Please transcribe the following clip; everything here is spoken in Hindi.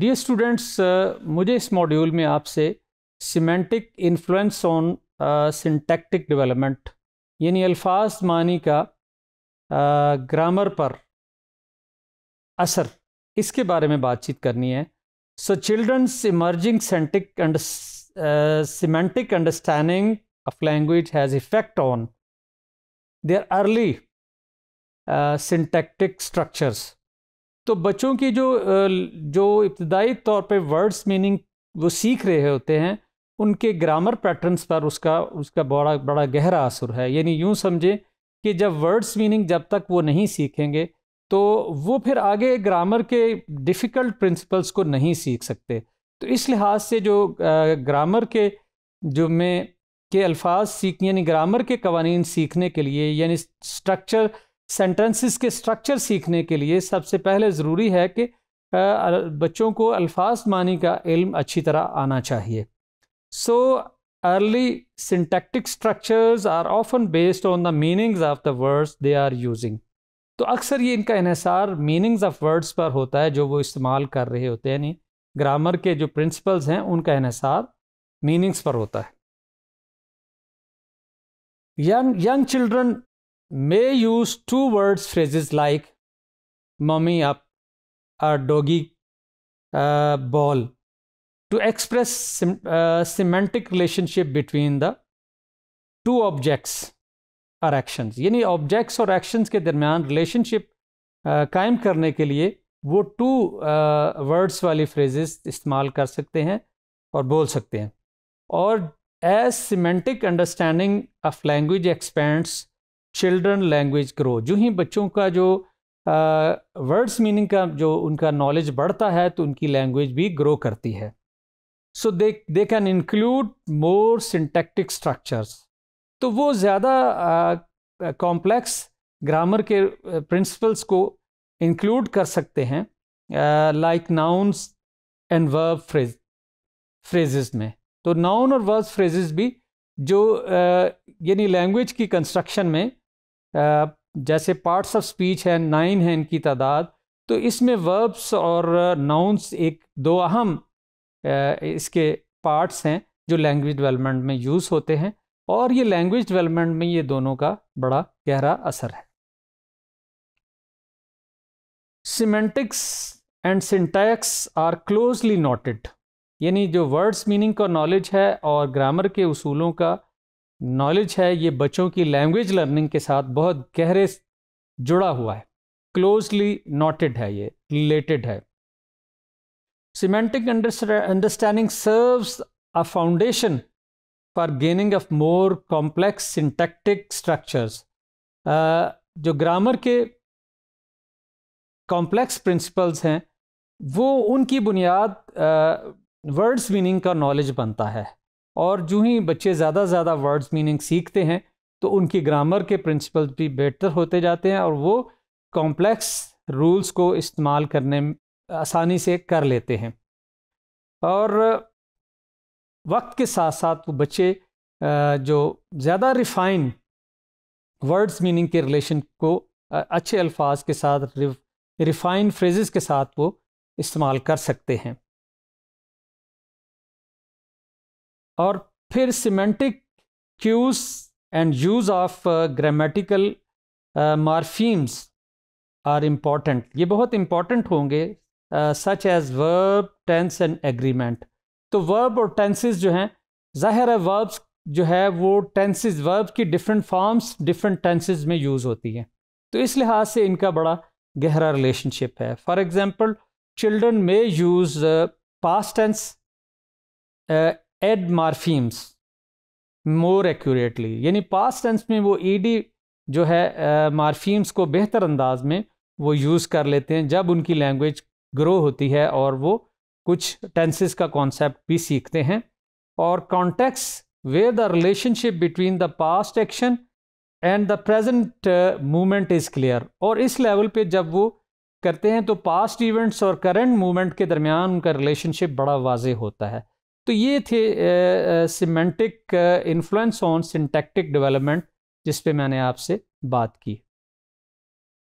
डियर स्टूडेंट्स uh, मुझे इस मॉड्यूल में आपसे semantic influence on syntactic development यानी अल्फाज मानी का ग्रामर uh, पर असर इसके बारे में बातचीत करनी है so children's emerging semantic semantic understanding of language has effect on their early syntactic structures तो बच्चों की जो जो इब्तदाई तौर पे वर्ड्स मीनिंग वो सीख रहे होते हैं उनके ग्रामर पैटर्न्स पर उसका उसका बड़ा बड़ा गहरा असर है यानी यूँ समझें कि जब वर्ड्स मीनिंग जब तक वो नहीं सीखेंगे तो वो फिर आगे ग्रामर के डिफ़िकल्ट प्रिंसिपल्स को नहीं सीख सकते तो इस लिहाज से जो ग्रामर के जो में के अल्फाज सीख यानी ग्रामर के कवानीन सीखने के लिए यानी स्ट्रक्चर सेंटेंसेस के स्ट्रक्चर सीखने के लिए सबसे पहले ज़रूरी है कि बच्चों को अल्फाज मानी का इल्म अच्छी तरह आना चाहिए so early syntactic structures are often based on the meanings of the words they are using तो अक्सर ये इनका इसार मीनिंग्स ऑफ वर्ड्स पर होता है जो वो इस्तेमाल कर रहे होते हैं यानी ग्रामर के जो प्रिंसिपल्स हैं उनका इसार मीनिंग्स पर होता है young young children may use two words phrases like mummy up or doggy ball to express semantic relationship between the two objects और एक्शंस यानी ऑब्जेक्ट्स और एक्शंस के दरमियान रिलेशनशिप uh, कायम करने के लिए वो टू वर्ड्स uh, वाली फ्रेजेस इस्तेमाल कर सकते हैं और बोल सकते हैं और as semantic understanding of language expands children language grow जो ही बच्चों का जो वर्ड्स मीनिंग का जो उनका नॉलेज बढ़ता है तो उनकी लैंग्वेज भी ग्रो करती है so they they can include more syntactic structures तो वो ज़्यादा कॉम्प्लेक्स ग्रामर के प्रिंसिपल्स को इंक्लूड कर सकते हैं like nouns and verb phrase phrases में तो नाउन और वर्ब फ्रेजेस भी जो uh, यानी लैंग्वेज की कंस्ट्रक्शन में जैसे पार्ट्स ऑफ स्पीच है नाइन है इनकी तादाद तो इसमें वर्ब्स और नाउंस एक दो अहम इसके पार्ट्स हैं जो लैंग्वेज डेवलपमेंट में यूज़ होते हैं और ये लैंग्वेज डेवलपमेंट में ये दोनों का बड़ा गहरा असर है semantics and syntax are closely noted यानी जो वर्ड्स मीनिंग का नॉलेज है और ग्रामर के उसूलों का नॉलेज है ये बच्चों की लैंग्वेज लर्निंग के साथ बहुत गहरे जुड़ा हुआ है क्लोजली नॉटेड है ये रिलेटेड है semantic understanding serves a foundation for gaining of more complex syntactic structures जो ग्रामर के कॉम्प्लेक्स प्रिंसिपल्स हैं वो उनकी बुनियाद वर्ड्स मीनिंग का नॉलेज बनता है और जो ही बच्चे ज़्यादा से ज़्यादा वर्ड्स मीनिंग सीखते हैं तो उनकी ग्रामर के प्रिंसिपल्स भी बेहतर होते जाते हैं और वो कॉम्प्लेक्स रूल्स को इस्तेमाल करने आसानी से कर लेते हैं और वक्त के साथ साथ वो बच्चे जो ज़्यादा रिफाइन वर्ड्स मीनिंग के रिलेशन को अच्छे अल्फाज के साथ रिफाइन फ्रेजेस के साथ वो इस्तेमाल कर सकते हैं और फिर semantic cues and use of grammatical morphemes are important ये बहुत इम्पॉर्टेंट होंगे such as verb tense and agreement तो वर्ब और टेंसेस जो हैं ज़ाहिर है वर्ब्स जो है वो टेंसेस वर्ब की डिफरेंट फॉर्म्स डिफरेंट टेंसेस में यूज़ होती हैं तो इस लिहाज से इनका बड़ा गहरा रिलेशनशिप है for example children may use past tense ed morphemes more accurately यानी पास टेंस में वो डी e जो है मार्फीम्स को बेहतर अंदाज में वो यूज़ कर लेते हैं जब उनकी लैंग्वेज ग्रो होती है और वो कुछ टेंसेस का कॉन्सेप्ट भी सीखते हैं और contexts where the relationship between the past action and the present movement is clear और इस लेवल पे जब वो करते हैं तो पास्ट इवेंट्स और करंट मूवमेंट के दरमियान उनका रिलेशनशिप बड़ा वाज होता है तो ये थे semantic influence on syntactic development जिस पे मैंने आपसे बात की